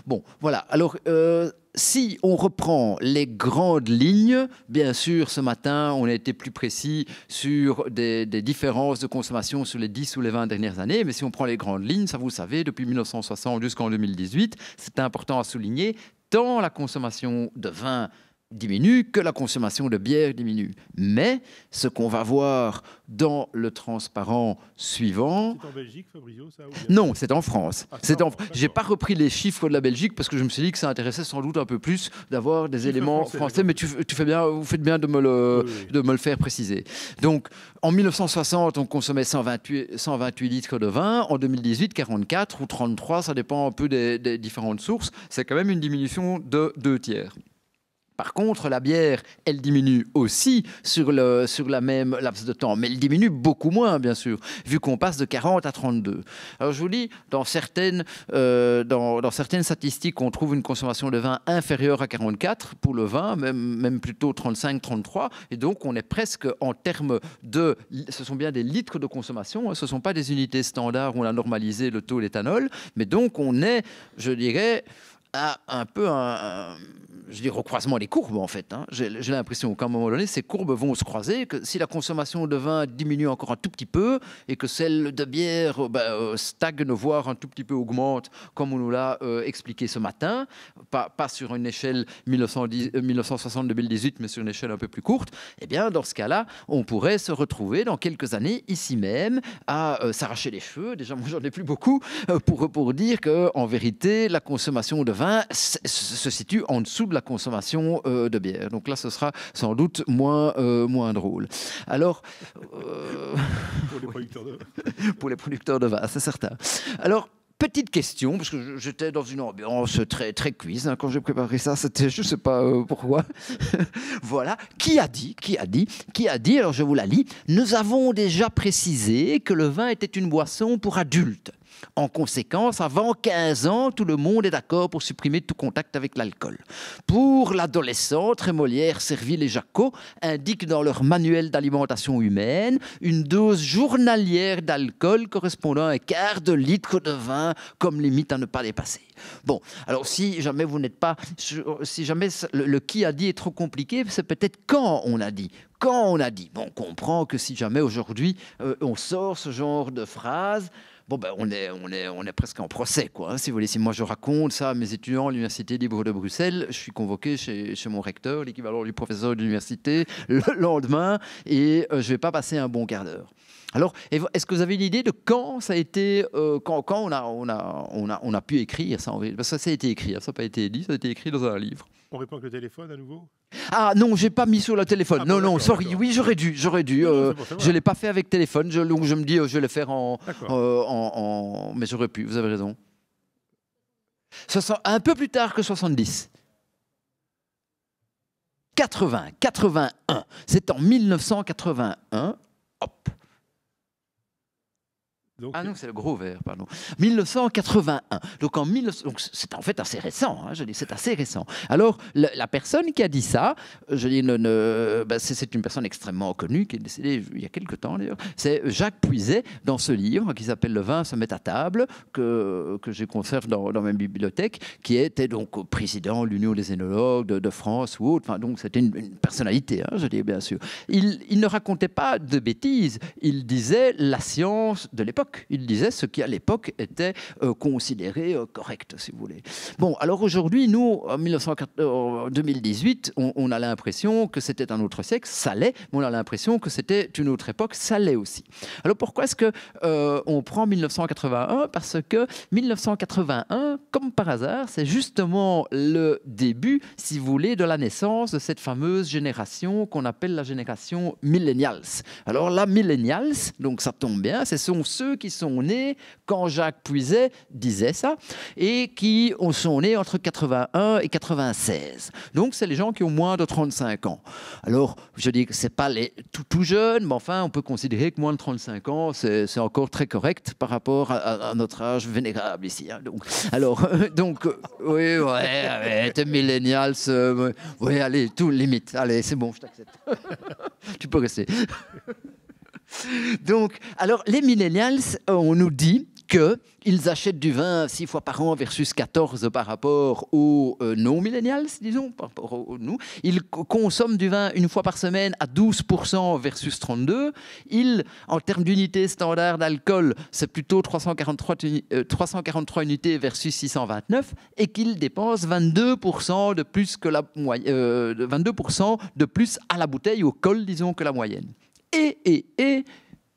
Bon, voilà. Alors, euh, si on reprend les grandes lignes, bien sûr, ce matin, on a été plus précis sur des, différences de consommation sur les 10 ou les 20 dernières années. Mais si on prend les grandes lignes, ça vous savez, depuis 1960 jusqu'en 2018, c'est important à souligner, tant la consommation de vin diminue, que la consommation de bière diminue. Mais ce qu'on va voir dans le transparent suivant... C'est en Belgique, Fabrizio, Non, c'est en France. Je ah, n'ai pas repris les chiffres de la Belgique parce que je me suis dit que ça intéressait sans doute un peu plus d'avoir des éléments français, mais tu, fais bien, vous faites bien de me, le, faire préciser. Donc, en 1960, on consommait 128, litres de vin. En 2018, 44 ou 33, ça dépend un peu des différentes sources. C'est quand même une diminution de deux tiers. Par contre, la bière, elle diminue aussi sur, le, sur la même laps de temps, mais elle diminue beaucoup moins, bien sûr, vu qu'on passe de 40 à 32. Alors je vous dis, dans certaines, euh, dans, certaines statistiques, on trouve une consommation de vin inférieure à 44 pour le vin, même, même plutôt 35, 33, et donc on est presque en termes de, ce sont bien des litres de consommation, hein. ce ne sont pas des unités standards où on a normalisé le taux d'éthanol, mais donc on est, je dirais, à un peu un, je dis recroisement des courbes en fait. Hein. J'ai l'impression qu'à un moment donné, ces courbes vont se croiser, que si la consommation de vin diminue encore un tout petit peu et que celle de bière bah, euh, stagne, voire un tout petit peu augmente, comme on nous l'a euh, expliqué ce matin, pas, pas sur une échelle 1960-2018, euh, mais sur une échelle un peu plus courte, eh bien dans ce cas-là, on pourrait se retrouver dans quelques années ici même à s'arracher les cheveux, déjà moi j'en ai plus beaucoup, pour, pour dire qu'en vérité, la consommation de vin se situe en dessous de la consommation euh, de bière. Donc là, ce sera sans doute moins, euh, moins drôle. Alors. Euh, pour, les producteurs de... vin, c'est certain. Alors. Petite question, parce que j'étais dans une ambiance très, très cuise hein. quand j'ai préparé ça, c'était je ne sais pas pourquoi. voilà, qui a dit, qui a dit, qui a dit, alors je vous la lis, nous avons déjà précisé que le vin était une boisson pour adultes. En conséquence, avant 15 ans, tout le monde est d'accord pour supprimer tout contact avec l'alcool. Pour l'adolescent, Trémolière, Serville et Jacot indiquent dans leur manuel d'alimentation humaine une dose journalière d'alcool correspondant à un quart de litre de vin comme limite à ne pas dépasser. Bon, alors si jamais vous n'êtes pas, si jamais le, qui a dit est trop compliqué, c'est peut-être quand on a dit quand on a dit. Bon, on comprend que si jamais aujourd'hui euh, on sort ce genre de phrase, bon, ben, on, est, presque en procès, quoi. Hein, si vous voulez, moi je raconte ça à mes étudiants à l'Université libre de Bruxelles, je suis convoqué chez, mon recteur, l'équivalent du professeur de l'université, le lendemain, et euh, je ne vais pas passer un bon quart d'heure. Alors, est-ce que vous avez une idée de quand ça a été, euh, quand, on, a, on, a, on, on, a, pu écrire ça Parce ça, a été écrit, hein, ça n'a pas été dit, ça a été écrit dans un livre. On répond que le téléphone à nouveau Ah non, j'ai pas mis sur le téléphone. Ah non, non, sorry. Oui, j'aurais dû, j'aurais dû. Euh, je l'ai pas fait avec téléphone. Je, je me dis, euh, je vais le faire en, mais j'aurais pu. Vous avez raison. un peu plus tard que 70. 80, 81. C'est en 1981. Hop ah non, c'est le gros vert, pardon. 1981. Donc en c'est en fait assez récent. Hein, je dis, c'est assez récent. Alors la, personne qui a dit ça, je dis, ne, bah, c'est une personne extrêmement connue qui est décédée il y a quelques temps d'ailleurs. C'est Jacques Puiset dans ce livre qui s'appelle Le vin se met à table que que j'ai conserve dans, dans ma bibliothèque, qui était donc président de l'Union des énologues de, France ou autre. Enfin donc c'était une, personnalité. Hein, je dis bien sûr. Il, il ne racontait pas de bêtises. Il disait la science de l'époque il disait ce qui, à l'époque, était euh, considéré euh, correct, si vous voulez. Bon, alors aujourd'hui, nous, en 2018, euh, on, a l'impression que c'était un autre siècle, ça l'est, mais on a l'impression que c'était une autre époque, ça l'est aussi. Alors pourquoi est-ce que on prend 1981 Parce que 1981, comme par hasard, c'est justement le début, si vous voulez, de la naissance de cette fameuse génération qu'on appelle la génération millennials. Alors la millennials, donc ça tombe bien, ce sont ceux qui sont nés quand Jacques Puiset disait ça et qui sont nés entre 81 et 96. Donc, c'est les gens qui ont moins de 35 ans. Alors, je dis que c'est pas les tout, jeunes, mais enfin, on peut considérer que moins de 35 ans, c'est encore très correct par rapport à, notre âge vénérable ici. Hein, donc, alors, donc, euh, oui, ouais, t'es millénial, euh, oui, allez, tout limite, allez, c'est bon, je t'accepte. tu peux rester. Donc, alors, les millennials, euh, on nous dit qu'ils achètent du vin 6 fois par an versus 14 par rapport aux euh, non-millennials, disons, par rapport à nous. Ils consomment du vin une fois par semaine à 12% versus 32. Ils, en termes d'unités standard d'alcool, c'est plutôt 343, 343 euh, unités versus 629 et qu'ils dépensent 22% de plus que la 22% de plus à la bouteille, au col, disons, que la moyenne et, et, et.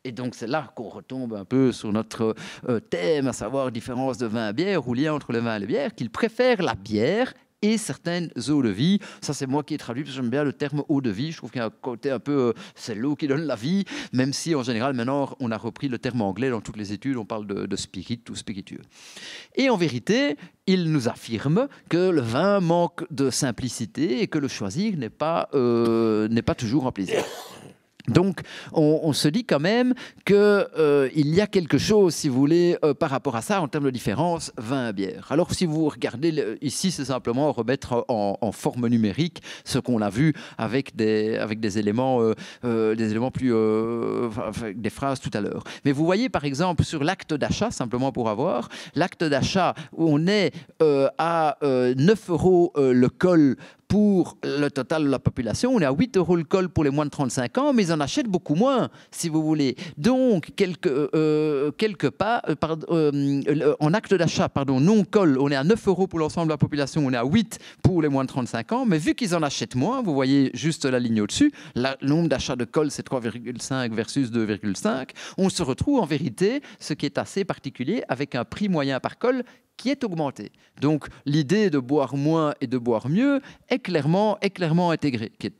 Et donc c'est là qu'on retombe un peu sur notre euh, thème, à savoir différence de vin à bière ou lien entre le vin et la bière, qu'il préfère la bière et certaines eaux de vie. Ça, c'est moi qui ai traduit, parce que j'aime bien le terme eau de vie. Je trouve qu'il y a un côté un peu, euh, c'est l'eau qui donne la vie, même si en général, maintenant, on a repris le terme anglais dans toutes les études, on parle de, spirit ou spiritueux. Et en vérité, il nous affirme que le vin manque de simplicité et que le choisir n'est pas, euh, n'est pas toujours un plaisir. Donc, on, se dit quand même qu'il euh, y a quelque chose, si vous voulez, euh, par rapport à ça, en termes de différence, vin à bière. Alors, si vous regardez ici, c'est simplement remettre en, forme numérique ce qu'on a vu avec des, éléments, euh, des éléments plus. des phrases tout à l'heure. Mais vous voyez, par exemple, sur l'acte d'achat, simplement pour avoir, l'acte d'achat, où on est à 9 euros le col pour le total de la population. On est à 8 euros le col pour les moins de 35 ans, mais ils en achètent beaucoup moins, si vous voulez. Donc, quelques euh, euh, euh, en acte d'achat, pardon, non col, on est à 9 euros pour l'ensemble de la population, on est à 8 pour les moins de 35 ans, mais vu qu'ils en achètent moins, vous voyez juste la ligne au-dessus, le nombre d'achats de col, c'est 3,5 versus 2,5, on se retrouve en vérité, ce qui est assez particulier, avec un prix moyen par col qui est augmenté. Donc l'idée de boire moins et de boire mieux est clairement, est clairement intégrée, qui est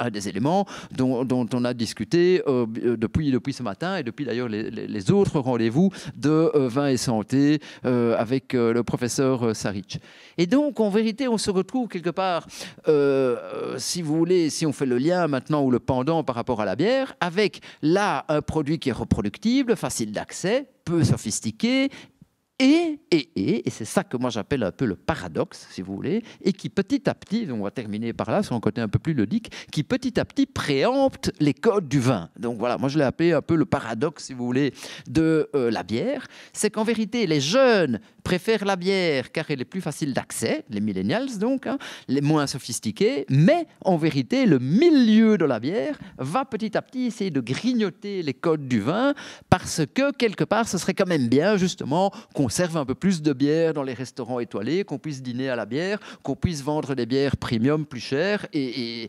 un des éléments dont, on a discuté euh, depuis, depuis ce matin et depuis d'ailleurs les, autres rendez-vous de euh, vin et santé euh, avec le professeur Saric. Et donc, en vérité, on se retrouve quelque part, si vous voulez, si on fait le lien maintenant ou le pendant par rapport à la bière, avec là un produit qui est reproductible, facile d'accès, peu sophistiqué, et, et, et, et c'est ça que moi j'appelle un peu le paradoxe, si vous voulez, et qui petit à petit, on va terminer par là, sur un côté un peu plus ludique, qui petit à petit préempte les codes du vin. Donc voilà, moi je l'ai appelé un peu le paradoxe, si vous voulez, de euh, la bière. C'est qu'en vérité, les jeunes préfèrent la bière car elle est plus facile d'accès, les millennials donc, hein, les moins sophistiqués, mais en vérité, le milieu de la bière va petit à petit essayer de grignoter les codes du vin parce que quelque part, ce serait quand même bien justement qu'on serve un peu plus de bière dans les restaurants étoilés, qu'on puisse dîner à la bière, qu'on puisse vendre des bières premium plus chères et,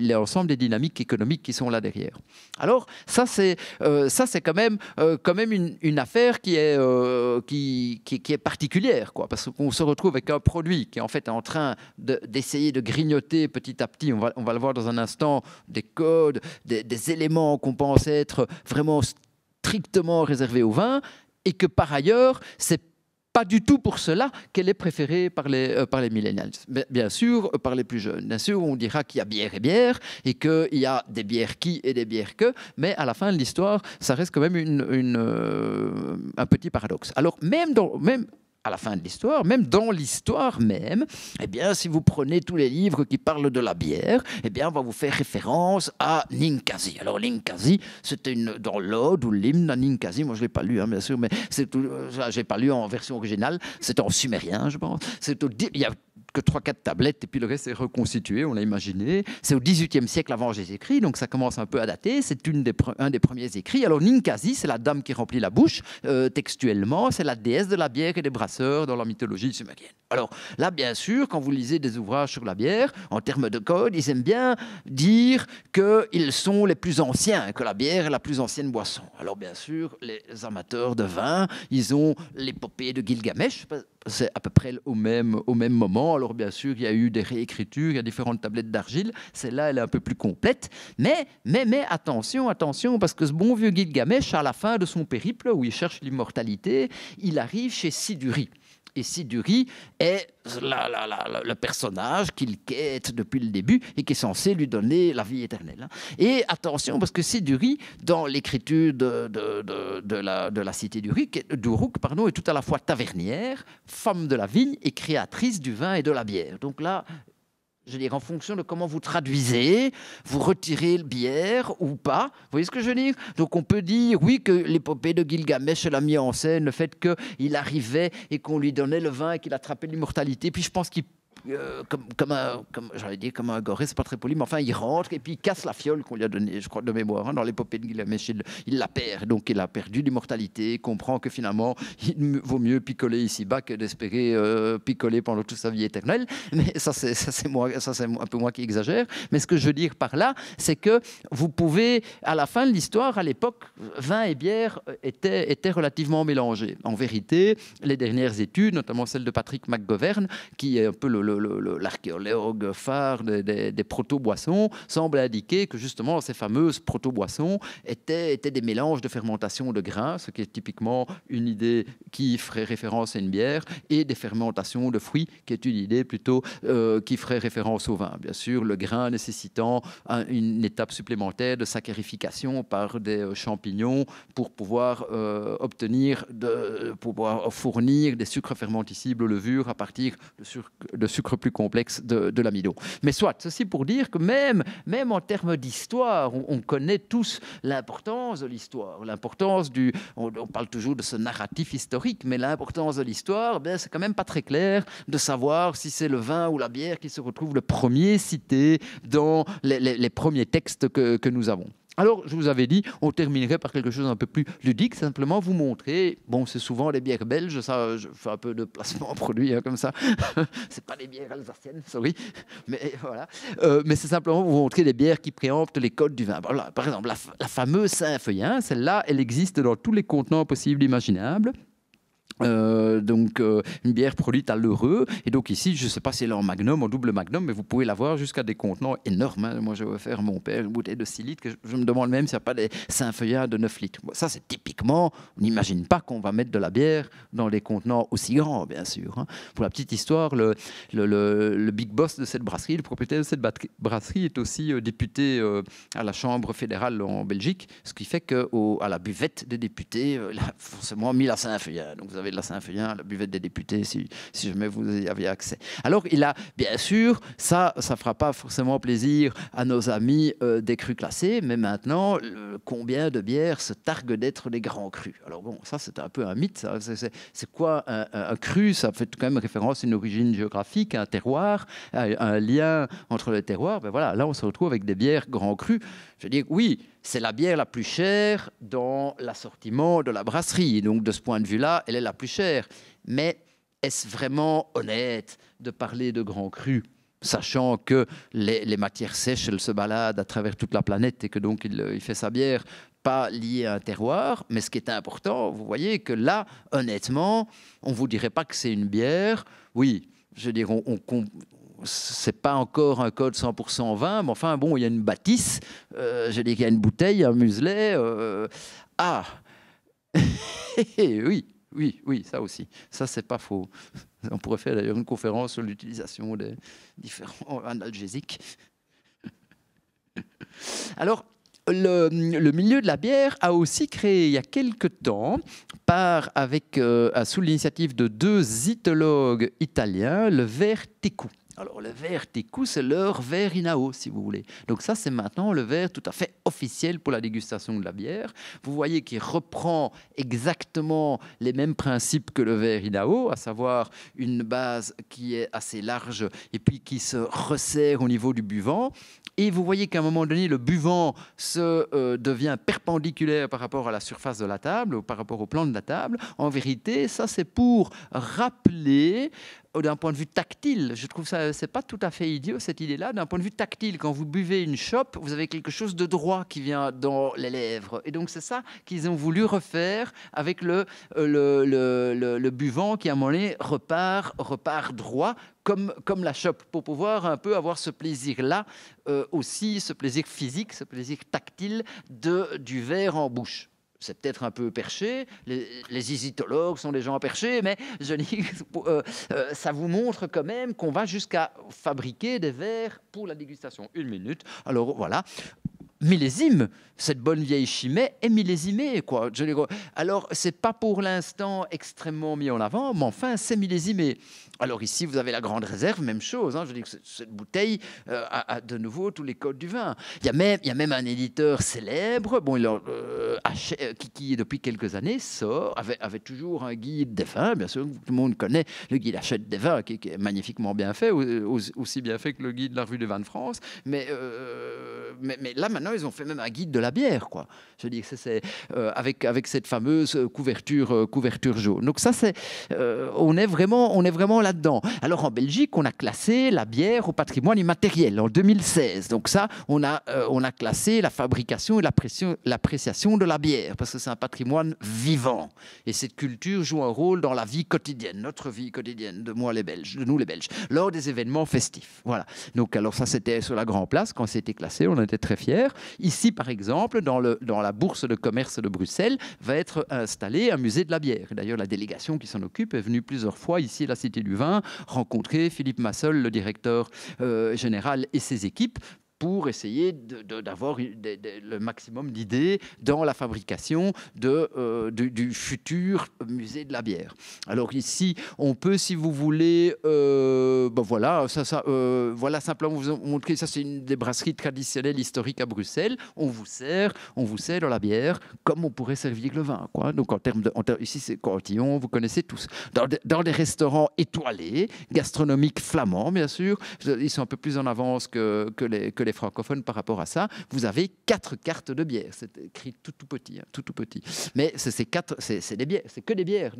l'ensemble des dynamiques économiques qui sont là derrière. Alors ça c'est euh, quand même euh, quand même une, affaire qui est euh, qui, qui, est particulière quoi parce qu'on se retrouve avec un produit qui est en fait en train d'essayer de, grignoter petit à petit. On va on va le voir dans un instant des codes, des, des éléments qu'on pense être vraiment strictement réservés au vin et que par ailleurs, c'est pas du tout pour cela qu'elle est préférée par les, euh, par les millennials. Bien sûr, euh, par les plus jeunes. Bien sûr, on dira qu'il y a bière et bière, et qu'il y a des bières qui et des bières que, mais à la fin de l'histoire, ça reste quand même une, euh, un petit paradoxe. Alors, même, dans, même à la fin de l'histoire, même dans l'histoire même, eh bien, si vous prenez tous les livres qui parlent de la bière, eh bien, on va vous faire référence à Ninkasi. Alors, Ninkasi, c'était une, dans l'Ode ou l'hymne à Ninkasi, moi je ne l'ai pas lu, hein, bien sûr, mais c'est tout, j'ai pas lu en version originale, c'est en sumérien, je pense. C'est il y a que 3-4 tablettes, et puis le reste est reconstitué, on l'a imaginé. C'est au XVIIIe siècle avant Jésus-Christ, donc ça commence un peu à dater. C'est des un des premiers écrits. Alors Ninkasi, c'est la dame qui remplit la bouche, euh, textuellement, c'est la déesse de la bière et des brasseurs dans la mythologie sumérienne. Alors là, bien sûr, quand vous lisez des ouvrages sur la bière, en termes de code, ils aiment bien dire qu'ils sont les plus anciens, que la bière est la plus ancienne boisson. Alors bien sûr, les amateurs de vin, ils ont l'épopée de Gilgamesh, c'est à peu près au même, au même moment. Alors bien sûr, il y a eu des réécritures, il y a différentes tablettes d'argile. Celle-là, elle est un peu plus complète. Mais, mais, mais attention, attention, parce que ce bon vieux Gilgamesh, à la fin de son périple, où il cherche l'immortalité, il arrive chez Siduri et Siduri est le personnage qu'il quête depuis le début et qui est censé lui donner la vie éternelle. Hein. Et attention, parce que Siduri, dans l'écriture de, la, cité d'Uruk, pardon, est tout à la fois tavernière, femme de la vigne et créatrice du vin et de la bière. Donc là, je veux dire, en fonction de comment vous traduisez, vous retirez le bière ou pas. Vous voyez ce que je veux dire Donc on peut dire, oui, que l'épopée de Gilgamesh l'a mis en scène, le fait qu'il arrivait et qu'on lui donnait le vin et qu'il attrapait l'immortalité. Puis je pense qu'il euh, comme, comme, un, comme j'avais dit, comme un goré, c'est pas très poli, mais enfin, il rentre et puis il casse la fiole qu'on lui a donnée, je crois, de mémoire, hein, dans l'épopée de Michel Il la perd, donc il a perdu l'immortalité, comprend que finalement, il vaut mieux picoler ici-bas que d'espérer euh, picoler pendant toute sa vie éternelle. Mais ça, c'est, ça, c'est moi, ça, c'est un peu moi qui exagère. Mais ce que je veux dire par là, c'est que vous pouvez, à la fin de l'histoire, à l'époque, vin et bière euh, étaient, étaient relativement mélangés. En vérité, les dernières études, notamment celle de Patrick McGovern, qui est un peu le l'archéologue phare des, des, proto-boissons, semble indiquer que justement ces fameuses proto-boissons étaient, étaient, des mélanges de fermentation de grains, ce qui est typiquement une idée qui ferait référence à une bière, et des fermentations de fruits, qui est une idée plutôt euh, qui ferait référence au vin. Bien sûr, le grain nécessitant une étape supplémentaire de saccharification par des euh, champignons pour pouvoir euh, obtenir, de, pour pouvoir fournir des sucres fermenticibles aux levures à partir de, sucres sucre plus complexe de, l'amidon. Mais soit, ceci pour dire que même, même en termes d'histoire, on, connaît tous l'importance de l'histoire, l'importance du... On, parle toujours de ce narratif historique, mais l'importance de l'histoire, ben, c'est quand même pas très clair de savoir si c'est le vin ou la bière qui se retrouve le premier cité dans les, premiers textes que nous avons. Alors, je vous avais dit, on terminerait par quelque chose d'un peu plus ludique, simplement vous montrer, bon, c'est souvent les bières belges, ça, je fais un peu de placement produit hein, comme ça, c'est pas les bières alsaciennes, sorry, mais voilà, euh, mais c'est simplement vous montrer des bières qui préemptent les codes du vin. par exemple, la, fameuse saint feuillin hein, celle-là, elle existe dans tous les contenants possibles, imaginables. Euh, donc euh, une bière produite à l'heureux et donc ici je ne sais pas si elle est en magnum en double magnum mais vous pouvez l'avoir jusqu'à des contenants énormes hein. moi je vais faire mon père une bouteille de 6 litres que je, me demande même s'il n'y a pas des Saint-Feuillard de 9 litres ça c'est typiquement on n'imagine pas qu'on va mettre de la bière dans des contenants aussi grands bien sûr hein. pour la petite histoire le, le, big boss de cette brasserie le propriétaire de cette brasserie est aussi euh, député à la chambre fédérale en Belgique ce qui fait que à la buvette des députés il a forcément mis la Saint-Feuillard donc vous avez la Saint-Félien, la buvette des députés, si, jamais vous y aviez accès. Alors, il a, bien sûr, ça, ça fera pas forcément plaisir à nos amis euh, des crus classés, mais maintenant, combien de bières se targuent d'être des grands crus Alors, bon, ça, c'est un peu un mythe. C'est quoi un, cru Ça fait quand même référence à une origine géographique, à un terroir, à un lien entre les terroirs. Ben voilà, là, on se retrouve avec des bières grands crus. Je veux dire, oui, c'est la bière la plus chère dans l'assortiment de la brasserie. Donc de ce point de vue-là, elle est la plus chère. Mais est-ce vraiment honnête de parler de Grand Cru, sachant que les, matières sèches, elles se baladent à travers toute la planète et que donc il, il, fait sa bière pas liée à un terroir. Mais ce qui est important, vous voyez que là, honnêtement, on ne vous dirait pas que c'est une bière. Oui, je veux on, on, c'est pas encore un code 100% vin, mais enfin bon, il y a une bâtisse, euh, j'ai dit qu'il y a une bouteille, un muselet. Euh, ah eh Oui, oui, oui, ça aussi. Ça, c'est pas faux. On pourrait faire d'ailleurs une conférence sur l'utilisation des différents analgésiques. Alors, le, milieu de la bière a aussi créé il y a quelques temps, par, avec, euh, sous l'initiative de deux itologues italiens, le vertico. Alors le verre Tikou, c'est leur verre Inao, si vous voulez. Donc ça, c'est maintenant le verre tout à fait officiel pour la dégustation de la bière. Vous voyez qu'il reprend exactement les mêmes principes que le verre Inao, à savoir une base qui est assez large et puis qui se resserre au niveau du buvant. Et vous voyez qu'à un moment donné, le buvant se euh, devient perpendiculaire par rapport à la surface de la table ou par rapport au plan de la table. En vérité, ça c'est pour rappeler d'un point de vue tactile. Je trouve ça, c'est pas tout à fait idiot cette idée-là. D'un point de vue tactile, quand vous buvez une chope, vous avez quelque chose de droit qui vient dans les lèvres. Et donc c'est ça qu'ils ont voulu refaire avec le, euh, le, buvant qui à un repart, repart droit, comme, comme, la chope, pour pouvoir un peu avoir ce plaisir-là euh, aussi, ce plaisir physique, ce plaisir tactile de, du verre en bouche c'est peut-être un peu perché, les, les isitologues sont des gens perchés, mais je dis, euh, euh, ça vous montre quand même qu'on va jusqu'à fabriquer des verres pour la dégustation. Une minute. Alors voilà, millésime. Cette bonne vieille chimée est millésimée. Quoi. Alors, ce n'est pas pour l'instant extrêmement mis en avant, mais enfin, c'est millésimé. Alors ici, vous avez la grande réserve, même chose. Hein. Je dis que cette bouteille euh, a, de nouveau tous les codes du vin. Il y a même, il y même un éditeur célèbre bon, il euh, euh, qui, depuis quelques années, sort, avait, toujours un guide des vins. Bien sûr, tout le monde connaît le guide Achète des vins, qui, est magnifiquement bien fait, aussi bien fait que le guide de la revue des vins de France. Mais mais, là, maintenant, ils ont fait même un guide de la bière, quoi. Je dis que c'est euh, avec, avec cette fameuse euh, couverture, euh, couverture jaune. Donc ça, c'est, on est vraiment, on est vraiment là-dedans. Alors en Belgique, on a classé la bière au patrimoine immatériel en 2016. Donc ça, on a, on a classé la fabrication et l'appréciation de la bière parce que c'est un patrimoine vivant. Et cette culture joue un rôle dans la vie quotidienne, notre vie quotidienne, de moi les Belges, de nous les Belges, lors des événements festifs. Voilà. Donc, alors ça, c'était sur la Grand Place, quand c'était classé, on on était très fiers. Ici, par exemple, dans, le, dans la Bourse de commerce de Bruxelles, va être installé un musée de la bière. D'ailleurs, la délégation qui s'en occupe est venue plusieurs fois ici à la Cité du Vin rencontrer Philippe Massol, le directeur euh, général, et ses équipes pour essayer d'avoir le maximum d'idées dans la fabrication de, euh, du, futur musée de la bière. Alors ici, on peut, si vous voulez, euh, ben voilà, ça, ça euh, voilà simplement vous montrer, ça c'est une des brasseries traditionnelles historiques à Bruxelles. On vous sert, on vous sert la bière comme on pourrait servir le vin. Quoi. Donc en termes de, ici c'est Cortillon, vous connaissez tous. Dans, des restaurants étoilés, gastronomiques flamands bien sûr, ils sont un peu plus en avance que, que les francophones par rapport à ça, vous avez quatre cartes de bière. C'est écrit tout tout petit, hein, tout tout petit. Mais c'est quatre, c'est des bières, c'est que des bières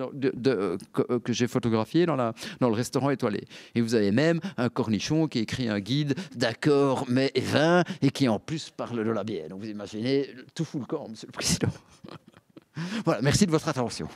euh, que, j'ai photographiées dans, la, le restaurant étoilé. Et vous avez même un cornichon qui écrit un guide d'accord mais et vin et qui en plus parle de la bière. Donc vous imaginez tout fout le camp, Monsieur le Président. voilà, merci de votre attention.